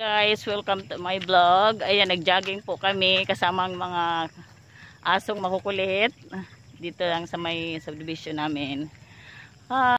guys, welcome to my vlog. Ayan, nagjogging po kami kasama ang mga asong makukulit. Dito lang sa may subdivision namin. Hi! Ah,